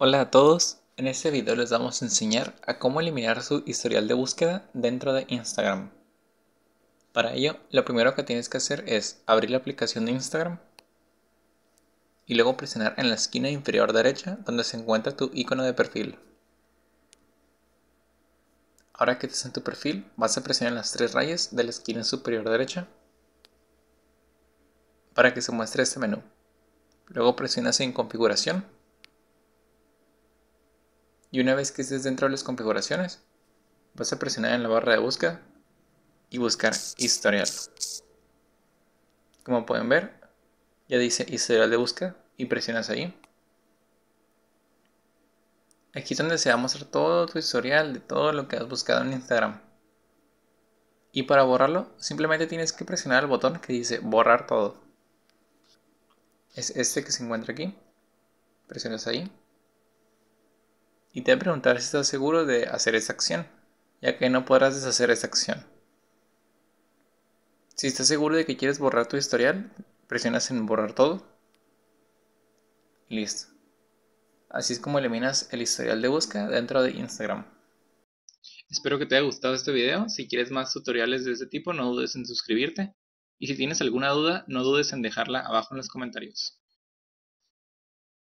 Hola a todos, en este video les vamos a enseñar a cómo eliminar su historial de búsqueda dentro de Instagram. Para ello, lo primero que tienes que hacer es abrir la aplicación de Instagram y luego presionar en la esquina inferior derecha donde se encuentra tu icono de perfil. Ahora que estás en tu perfil, vas a presionar las tres rayas de la esquina superior derecha para que se muestre este menú. Luego presionas en configuración y una vez que estés dentro de las configuraciones, vas a presionar en la barra de búsqueda y buscar historial. Como pueden ver, ya dice historial de búsqueda y presionas ahí. Aquí es donde se va a mostrar todo tu historial de todo lo que has buscado en Instagram. Y para borrarlo, simplemente tienes que presionar el botón que dice borrar todo. Es este que se encuentra aquí. Presionas ahí y te va a preguntar si estás seguro de hacer esa acción, ya que no podrás deshacer esa acción. Si estás seguro de que quieres borrar tu historial, presionas en borrar todo. listo. Así es como eliminas el historial de búsqueda dentro de Instagram. Espero que te haya gustado este video. Si quieres más tutoriales de este tipo, no dudes en suscribirte. Y si tienes alguna duda, no dudes en dejarla abajo en los comentarios.